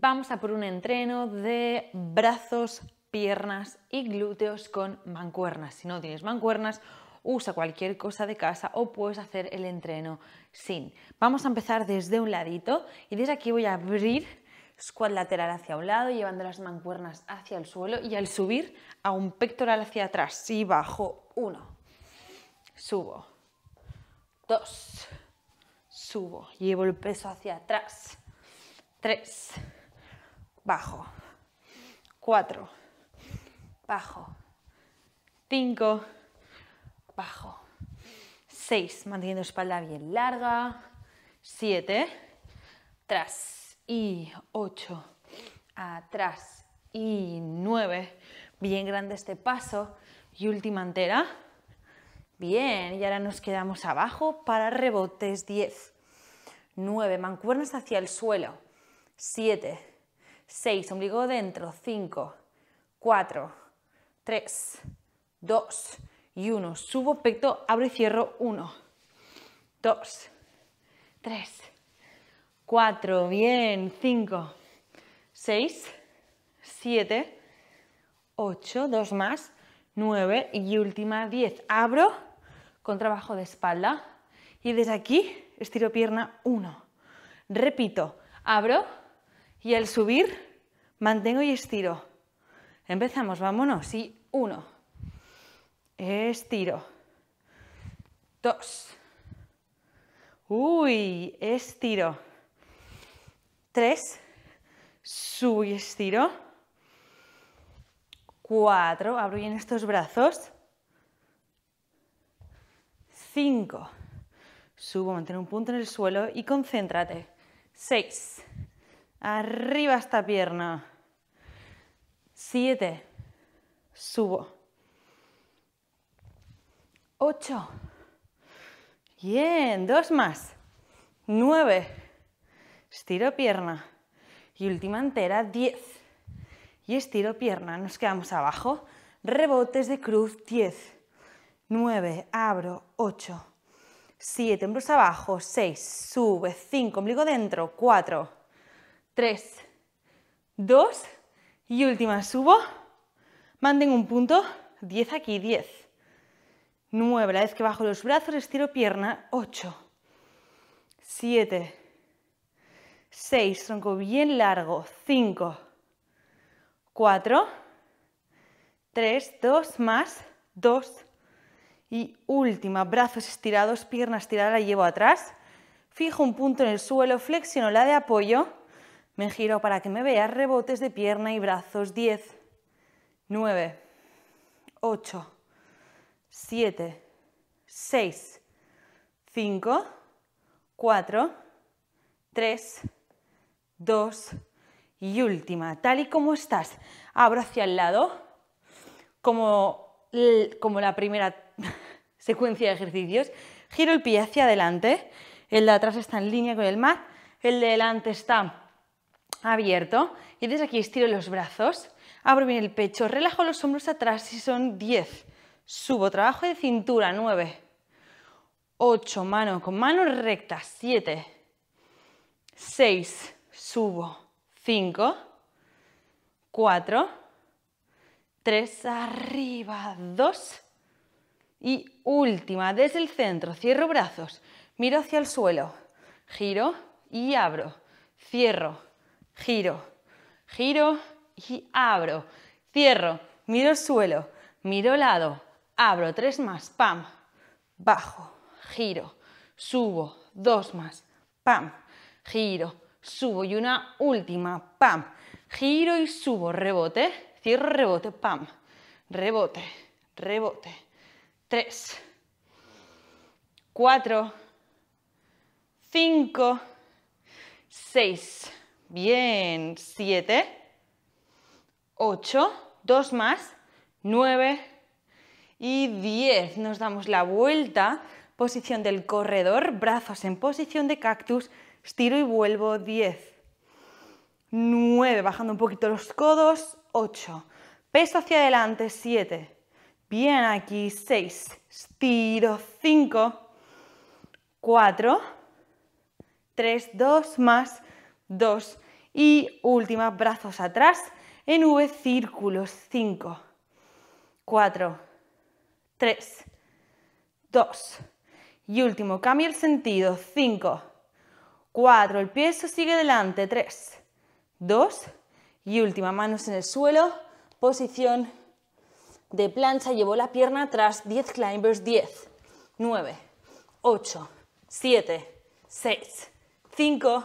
vamos a por un entreno de brazos, piernas y glúteos con mancuernas. Si no tienes mancuernas, usa cualquier cosa de casa o puedes hacer el entreno sin. Vamos a empezar desde un ladito y desde aquí voy a abrir squat lateral hacia un lado, llevando las mancuernas hacia el suelo y al subir a un pectoral hacia atrás y bajo uno, subo, dos, subo, llevo el peso hacia atrás, tres, bajo. 4, bajo. 5, bajo. 6, manteniendo espalda bien larga. 7, atrás y 8, atrás y 9. Bien grande este paso. Y última entera. Bien, y ahora nos quedamos abajo para rebotes 10, 9, mancuernas hacia el suelo, 7, 6, ombligo dentro, 5, 4, 3, 2 y 1. Subo, pecto, abro y cierro, 1, 2, 3, 4, bien, 5, 6, 7, 8, 2 más, 9 y última 10. Abro con trabajo de espalda y desde aquí estiro pierna 1. Repito, abro y al subir, mantengo y estiro. Empezamos, vámonos. Y uno. Estiro. Dos. Uy, estiro. Tres. Subo y estiro. Cuatro. Abro bien estos brazos. Cinco. Subo, mantener un punto en el suelo y concéntrate. Seis. Arriba esta pierna. Siete. Subo. Ocho. Bien, dos más. Nueve. Estiro pierna. Y última entera, diez. Y estiro pierna. Nos quedamos abajo. Rebotes de cruz, diez. Nueve. Abro. Ocho. Siete. Hombros abajo. Seis. Sube. Cinco. Ombligo dentro. Cuatro. 3, 2 y última. Subo, manden un punto, 10 aquí, 10. 9, la vez que bajo los brazos, estiro pierna, 8, 7, 6, tronco bien largo, 5, 4, 3, 2, más, 2 y última, brazos estirados, pierna estirada, la llevo atrás, fijo un punto en el suelo, flexiono la de apoyo, me giro para que me veas, rebotes de pierna y brazos. 10, 9, 8, 7, 6, 5, 4, 3, 2 y última. Tal y como estás, abro hacia el lado, como, como la primera secuencia de ejercicios, giro el pie hacia adelante, el de atrás está en línea con el mar, el de delante está abierto y desde aquí estiro los brazos, abro bien el pecho, relajo los hombros atrás y son 10, subo, trabajo de cintura, 9, 8, mano con mano recta, 7, 6, subo, 5, 4, 3, arriba, 2 y última, desde el centro, cierro brazos, miro hacia el suelo, giro y abro, cierro, giro, giro y abro, cierro, miro el suelo, miro lado, abro, tres más, pam, bajo, giro, subo, dos más, pam, giro, subo y una última, pam, giro y subo, rebote, cierro, rebote, pam, rebote, rebote, tres, cuatro, cinco, seis, Bien, 7, 8, 2 más, 9 y 10. Nos damos la vuelta, posición del corredor, brazos en posición de cactus, estiro y vuelvo, 10. 9, bajando un poquito los codos, 8. Peso hacia adelante, 7. Bien aquí, 6. Estiro, 5. 4. 3, 2 más. 2 y última, brazos atrás en V, círculos, 5, 4, 3, 2 y último, cambio el sentido, 5, 4, el pie se sigue delante, 3, 2 y última, manos en el suelo, posición de plancha, llevo la pierna atrás, 10 climbers, 10, 9, 8, 7, 6, 5,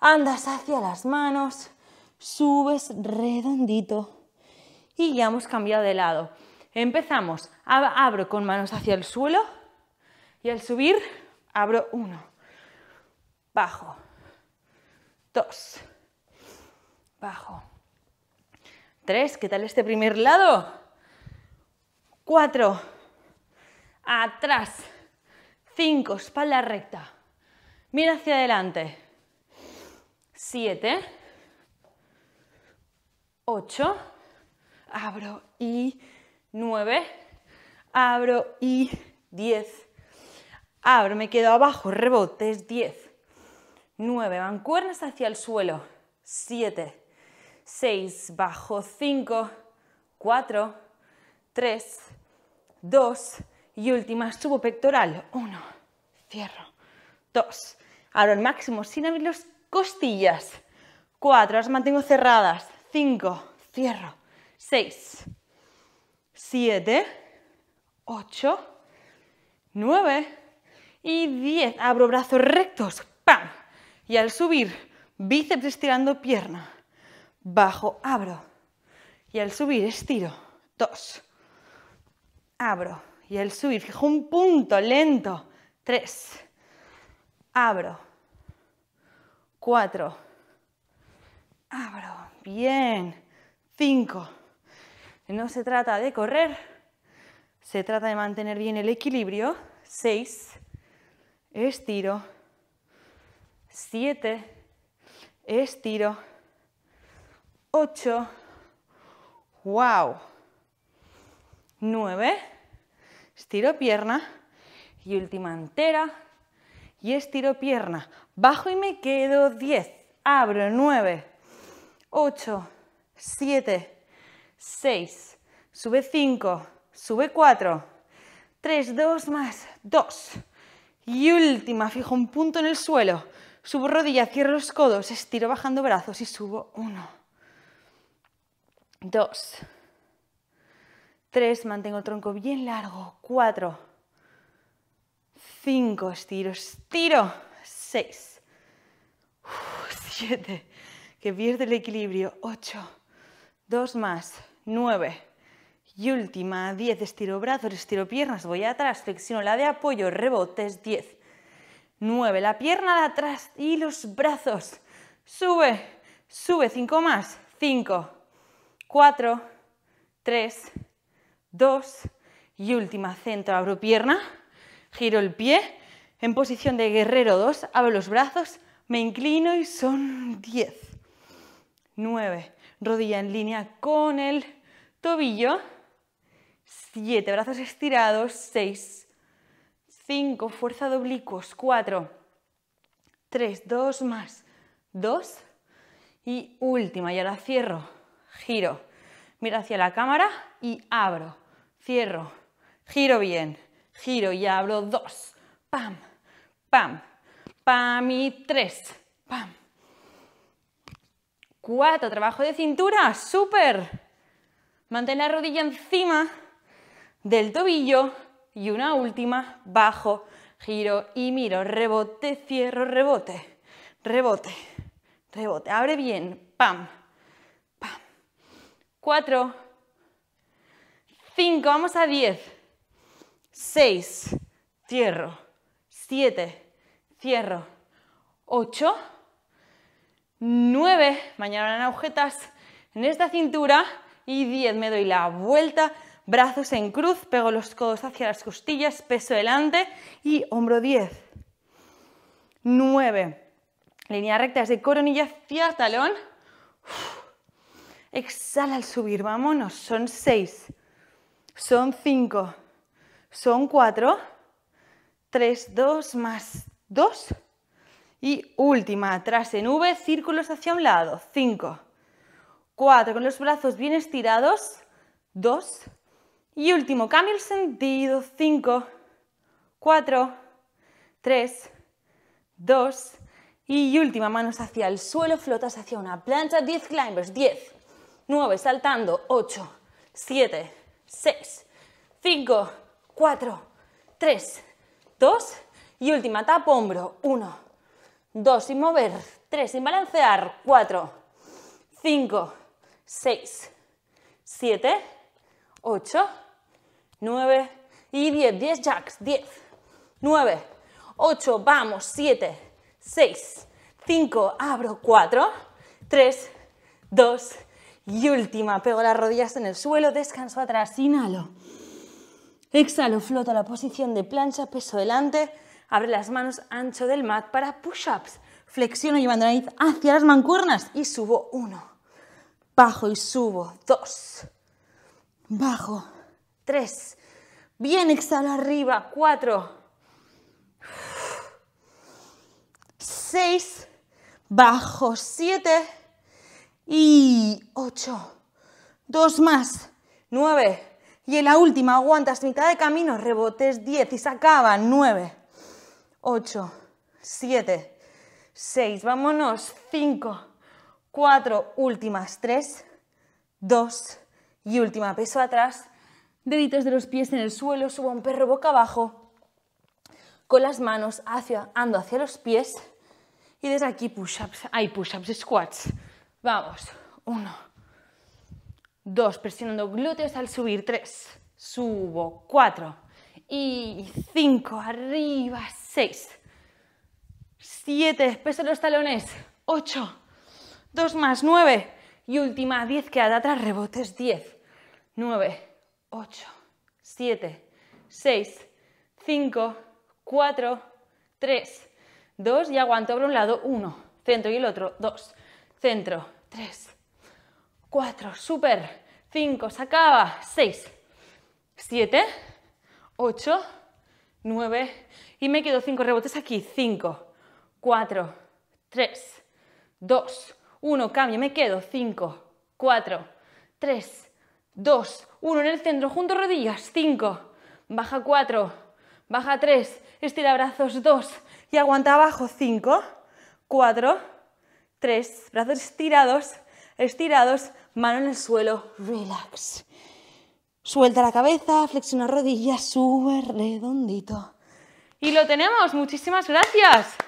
andas hacia las manos, subes redondito y ya hemos cambiado de lado. Empezamos, abro con manos hacia el suelo y al subir abro uno, bajo, dos, bajo, tres, ¿qué tal este primer lado? Cuatro, atrás, cinco, espalda recta, mira hacia adelante, 7, 8, abro y 9, abro y 10, abro, me quedo abajo, rebotes, 10, 9, cuernas hacia el suelo, 7, 6, bajo, 5, 4, 3, 2 y última, subo pectoral, 1, cierro, 2, abro al máximo sin abrir los costillas. 4, las mantengo cerradas. 5, cierro. 6, 7, 8, 9 y 10. Abro brazos rectos. ¡Pam! Y al subir, bíceps estirando pierna. Bajo, abro. Y al subir, estiro. 2, abro. Y al subir, fijo un punto lento. 3, abro Cuatro. abro, bien, Cinco. No se trata de correr, se trata de mantener bien el equilibrio, Seis. estiro, Siete. estiro, Ocho. wow, Nueve. estiro pierna y última entera, y estiro pierna, bajo y me quedo 10, abro 9, 8, 7, 6, sube 5, sube 4, 3, 2 más, 2 y última, fijo un punto en el suelo, subo rodilla, cierro los codos, estiro bajando brazos y subo 1, 2, 3, mantengo el tronco bien largo, 4, 5, estiro, estiro, 6, 7, que pierde el equilibrio, 8, 2 más, 9, y última, 10, estiro brazos, estiro piernas, voy atrás, flexiono la de apoyo, rebotes, 10, 9, la pierna de atrás y los brazos, sube, sube, 5 más, 5, 4, 3, 2, y última, centro, abro pierna, giro el pie, en posición de guerrero 2, abro los brazos, me inclino y son 10, 9, rodilla en línea con el tobillo, 7, brazos estirados, 6, 5, fuerza de oblicuos, 4, 3, 2 más, 2 y última, y ahora cierro, giro, miro hacia la cámara y abro, cierro, giro bien, giro y abro dos, pam, pam, pam y tres, pam. Cuatro, trabajo de cintura, súper. Mantén la rodilla encima del tobillo y una última, bajo, giro y miro, rebote, cierro, rebote, rebote, rebote, abre bien, pam, pam. Cuatro, cinco, vamos a diez. 6, cierro, 7, cierro, 8, 9, mañana en agujetas en esta cintura y 10, me doy la vuelta, brazos en cruz, pego los codos hacia las costillas, peso delante y hombro 10, 9, línea recta de coronilla hacia talón, exhala al subir, vámonos, son 6, son 5, son 4, 3, 2 más 2 y última, tras en V, círculos hacia un lado, 5, 4, con los brazos bien estirados, 2 y último, cambio el sentido, 5, 4, 3, 2 y última, manos hacia el suelo, flotas hacia una plancha, 10 climbers, 10, 9, saltando, 8, 7, 6, 5, 4, 3, 2 y última, tapo hombro, 1, 2 sin mover, 3 sin balancear, 4, 5, 6, 7, 8, 9 y 10, 10 jacks, 10, 9, 8, vamos, 7, 6, 5, abro, 4, 3, 2 y última, pego las rodillas en el suelo, descanso atrás, inhalo, Exhalo, flota la posición de plancha, peso delante, abre las manos ancho del mat para push-ups. Flexiono llevando la nariz hacia las mancuernas y subo uno. Bajo y subo, dos. Bajo, tres. Bien, exhalo arriba, cuatro. Seis. Bajo, siete. Y ocho. Dos más, nueve. Y en la última aguantas mitad de camino, rebotes 10 y se acaba 9, 8, 7, 6, vámonos, 5, 4, últimas 3, 2 y última, peso atrás, deditos de los pies en el suelo, subo un perro boca abajo, con las manos hacia, ando hacia los pies y desde aquí push-ups, hay push-ups, squats, vamos, 1, 2, presionando glúteos al subir, 3, subo, 4 y 5, arriba, 6, 7, Peso los talones, 8, 2 más, 9 y última, 10, queda atrás, rebotes, 10, 9, 8, 7, 6, 5, 4, 3, 2 y aguanto por un lado, 1, centro y el otro, 2, centro, 3, 4, super, 5, se acaba, 6, 7, 8, 9 y me quedo 5 rebotes aquí, 5, 4, 3, 2, 1, cambio, me quedo 5, 4, 3, 2, 1 en el centro, junto rodillas, 5, baja 4, baja 3, estira brazos 2 y aguanta abajo 5, 4, 3, brazos estirados estirados, mano en el suelo, relax. Suelta la cabeza, flexiona rodillas, sube redondito. Y lo tenemos, muchísimas gracias.